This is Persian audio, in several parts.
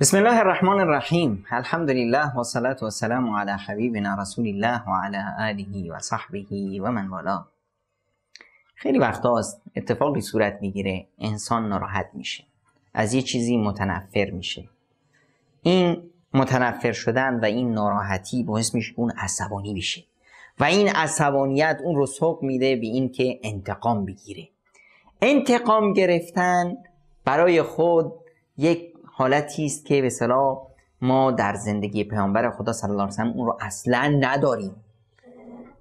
بسم الله الرحمن الرحیم الحمد لله و صلات و سلام علی حبیبنا رسول الله و علی آله و صحبه و من والا خیلی وقت هاست اتفاقی صورت میگیره انسان ناراحت میشه از یه چیزی متنفر میشه این متنفر شدن و این ناراحتی باعث میشه اون عصبانی بشه و این عصبانیت اون رو سوق میده به این که انتقام بگیره انتقام گرفتن برای خود یک حالتی است که به صلاح ما در زندگی پیامبر خدا صلی الله علیه وسلم اون رو اصلا نداریم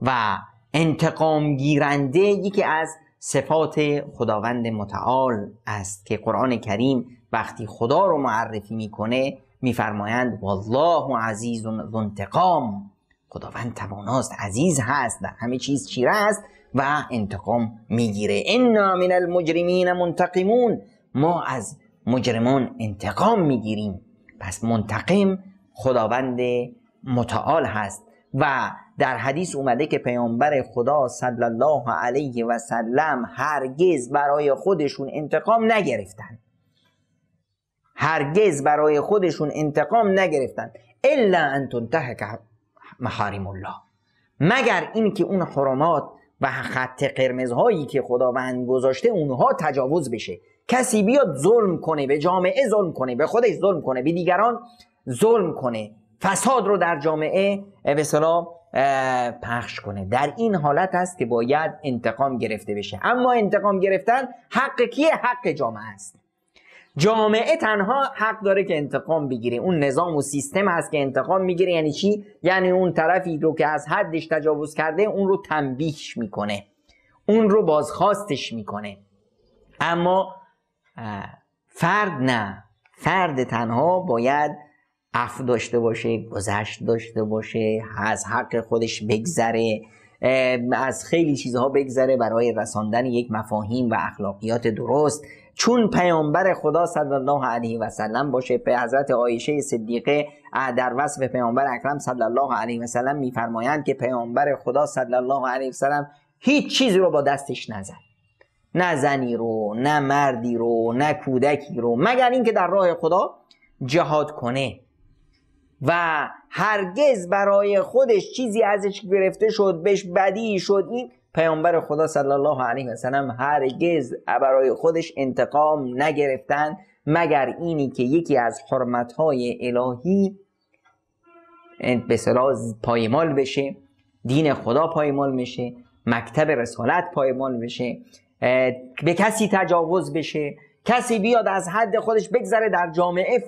و انتقام گیرنده یکی از صفات خداوند متعال است که قرآن کریم وقتی خدا رو معرفی میکنه میفرمایند والله عزیز ذو انتقام خداوند تواناست عزیز هست در همه چیز چیره است و انتقام میگیره انا من المجرمین منتقمون ما از مجرمان انتقام میگیریم پس منتقم خداوند متعال هست و در حدیث اومده که پیامبر خدا صلی الله علیه و سلم هرگز برای خودشون انتقام نگرفتن هرگز برای خودشون انتقام نگرفتن الا ان تنتهک محارم الله مگر اینکه اون حرمات و خط قرمزهایی که خداوند گذاشته اونها تجاوز بشه کسی بیاد ظلم کنه به جامعه ظلم کنه به خودش ظلم کنه به دیگران ظلم کنه فساد رو در جامعه به پخش کنه در این حالت است که باید انتقام گرفته بشه اما انتقام گرفتن حق کیه حق جامعه است جامعه تنها حق داره که انتقام بگیره اون نظام و سیستم هست که انتقام میگیره یعنی چی یعنی اون طرفی رو که از حدش تجاوز کرده اون رو تنبیهش میکنه اون رو بازخواستش میکنه اما فرد نه فرد تنها باید عفو داشته باشه گذشت داشته باشه از حق خودش بگذره از خیلی چیزها بگذره برای رساندن یک مفاهیم و اخلاقیات درست چون پیامبر خدا صلی الله علیه و سلم باشه به حضرت عایشه صدیقه در وصف پیامبر اکرم صلی الله علیه و سلم میفرمایند که پیامبر خدا صلی الله علیه و سلم هیچ چیزی رو با دستش نزد نه زنی رو نه مردی رو نه کودکی رو مگر اینکه در راه خدا جهاد کنه و هرگز برای خودش چیزی ازش گرفته شد بهش بدی شد این پیامبر خدا صلی الله علیه و سلم هرگز برای خودش انتقام نگرفتن مگر اینی که یکی از حرمتهای الهی به پایمال بشه دین خدا پایمال بشه مکتب رسالت پایمال بشه به کسی تجاوز بشه کسی بیاد از حد خودش بگذره در جامعه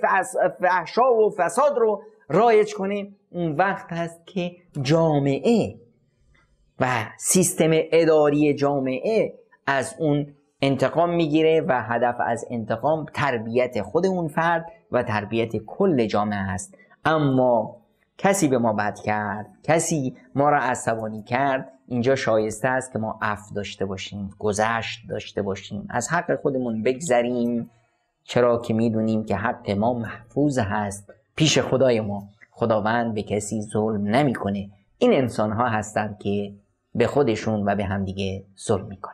فحشا و فساد رو رایج کنه اون وقت هست که جامعه و سیستم اداری جامعه از اون انتقام میگیره و هدف از انتقام تربیت خود اون فرد و تربیت کل جامعه است اما کسی به ما بد کرد کسی ما را عصبانی کرد اینجا شایسته است که ما اف داشته باشیم گذشت داشته باشیم از حق خودمون بگذریم چرا که میدونیم که حق ما محفوظ هست پیش خدای ما خداوند به کسی ظلم نمیکنه این انسان ها هستند که به خودشون و به همدیگه ظلم میکنن